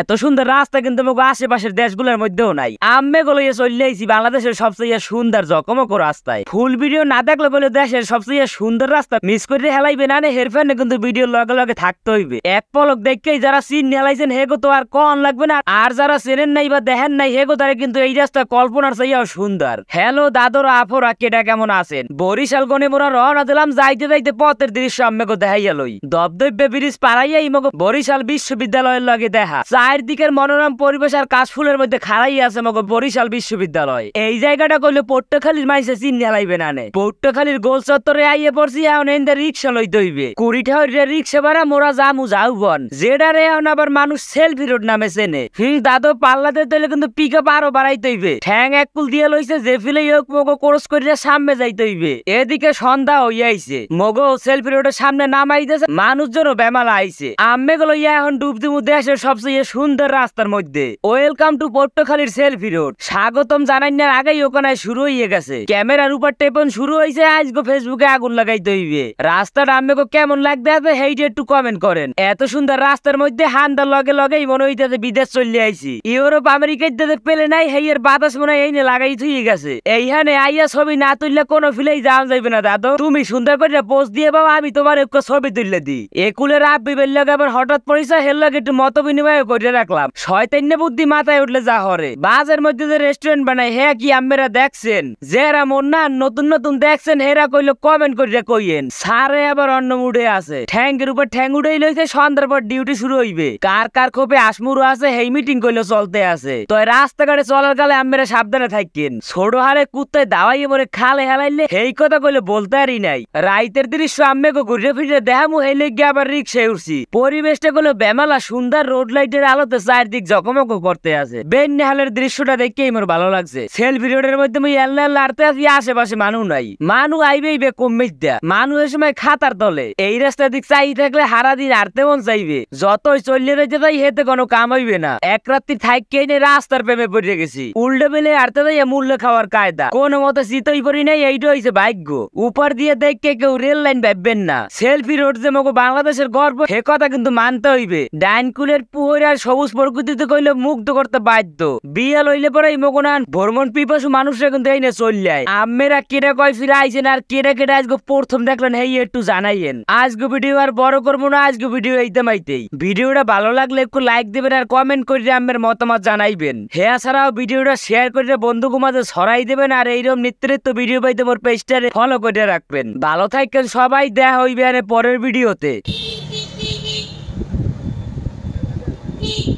এত সুন্দর রাস্তা কিন্তু আমাকে আশেপাশের দেশগুলোর মধ্যেও নাই আমি গুলো চলে বাংলাদেশের সবচেয়ে সুন্দর জকমক রাস্তায় ফুল ভিডিও না দেখলে বলে দেশের সবচেয়ে সুন্দর রাস্তা মিস করে হেলাইবে না হেরফেন কিন্তু ভিডিও লগে লগে থাকতে হইবে এক পলক দেখেই যারা সিন নেলাইছেন হেগো তো আর কন লাগবে না আর যারা চেনেন নাই বা দেখেন নাই হেগো তারা কিন্তু এই রাস্তা কল্পনার চাইয়াও সুন্দর হ্যালো দাদর আফরা কেডা কেমন আছেন বরিশাল গনে মোরা রওনা দিলাম যাইতে যাইতে পথের দৃশ্য আম্মেকে দেখাইয়া লই দবদব্য ব্রিজ পাড়াইয়া ইমগো বরিশাল বিশ্ববিদ্যালয়ের লগে দেখা চারদিকের মনোরম পরিবেশ আর কাশফুলের মধ্যে খাড়াই আছে মগ বরিশাল বিশ্ববিদ্যালয় এই জায়গাটা করলে পট্টখালীর মাইসে চিন্তা লাইবে না নে পট্টখালীর গোল চত্বরে আইয়ে পড়ছি এখন এনদে রিক্সা লই দইবে কুড়িটা হইরে রিক্সা ভাড়া মোরা জামু যাও বন যেটা রে এখন আবার মানুষ সেলফি রোড নামে চেনে হুম দাদো পাল্লাতে তৈলে কিন্তু পিক আপ আরো বাড়াই তৈবে ঠ্যাং এক কুল দিয়ে লইছে যে ফিলে হোক মগো ক্রস করে সামনে যাই হইবে এদিকে সন্ধ্যা হইয়া আইছে মগো সেলফি রোডের সামনে নামাইতেছে মানুষজনও বেমালা আইছে আম্মে গুলো ইয়া এখন ডুব দিমু দেশের সবচেয়ে সুন্দর রাস্তার মধ্যে ওয়েলকাম টু পট্টখালীর সেলফি রোড স্বাগতম জানাইনার আগেই ওখানে শুরু হয়ে গেছে ক্যামেরার উপর টেপন শুরু হয়েছে আজকে ফেসবুকে আগুন লাগাইতে হইবে রাস্তাটা আমাকে কেমন লাগতে হবে হেইটে একটু কমেন্ট করেন এত সুন্দর রাস্তার মধ্যে হান্দার লগে লগেই মনে হইতেছে বিদেশ চলে আইছি ইউরোপ আমেরিকার দাদে পেলে নাই হেইয়ের বাতাস মনে হয় এইনে লাগাই থুয়ে গেছে এইখানে আইয়া ছবি না তুললে কোনো ফিলেই যাওয়া যাইবে না দাদু তুমি সুন্দর করে পোস্ট দিয়ে বাবা আমি তোমার একটু ছবি তুললে দিই একুলের আব্বি লগে আবার হঠাৎ হেল লগে একটু মত বিনিময় করে রাখলাম শয়তান্য বুদ্ধি মাথায় উঠলে যা হরে বাজার মধ্যে যে রেস্টুরেন্ট বানায় হ্যাঁ কি আমেরা দেখছেন যেরা মন্নান নতুন নতুন দেখছেন হেরা কইলো কমেন্ট করে কইয়েন সারে আবার অন্য মুডে আছে ঠ্যাঙ্গের উপর ঠ্যাং উঠেই লইছে সন্ধ্যার পর ডিউটি শুরু হইবে কার কার খোপে আসমুরু আছে হেই মিটিং কইলো চলতে আছে তো রাস্তাঘাটে চলার কালে আমেরা সাবধানে থাকেন ছোট হারে কুত্তে দাওয়াই পরে খালে হেলাইলে হেই কথা কইলে বলতে আরই নাই রাইতের দৃশ্য আম্মেকে ঘুরে ফিরে দেহামু হেলে গিয়ে আবার রিক্সায় উঠছি পরিবেশটা কইলো বেমালা সুন্দর রোড লাইটের আলোতে চারদিক জকমক করতে আছে বেন নেহালের দৃশ্যটা দেখে আমার ভালো লাগছে সেল পিরিয়ডের মধ্যে মুই এলনা লাড়তে আছি আশেপাশে মানু নাই মানু আইবেই বে কম মিথ্যা মানু এ সময় খাতার তলে এই রাস্তা দিক চাই থাকলে হারা দিন হারতে মন চাইবে যতই চললে রয়েছে তাই হেতে কোনো কাম হইবে না এক রাত্রি থাইকে এনে রাস্তার প্রেমে পড়ে গেছি উল্টে পেলে হারতে তাই মূল্য খাওয়ার কায়দা কোন মতে চিতই পড়ি নাই এইটা হয়েছে ভাগ্য উপর দিয়ে দেখে কেউ রেল লাইন ভাববেন না সেলফি রোড যে মগো বাংলাদেশের গর্ব সে কথা কিন্তু মানতে হইবে ডাইনকুলের পুহরার সবুজ প্রকৃতিতে কইলে মুগ্ধ করতে বাধ্য বিয়া লইলে পরে মগনান ভ্রমণ পিপাসু মানুষরা কিন্তু এই না চললাই আমেরা কেটে কয় ফিরে আইছেন আর কেটে কেটে আজকে প্রথম দেখলেন এই একটু জানাইয়েন আজকে ভিডিও আর বড় করবো না আজকে ভিডিও এইতে মাইতেই ভিডিওটা ভালো লাগলে একটু লাইক দেবেন আর কমেন্ট করে আমের মতামত জানাইবেন হ্যাঁ ছাড়াও ভিডিওটা শেয়ার করে বন্ধু কুমাদের সরাই দেবেন আর এইরকম নেতৃত্ব ভিডিও পাইতে মোর পেজটারে ফলো করে রাখবেন ভালো থাকেন সবাই দেখা হইবে আর পরের ভিডিওতে much.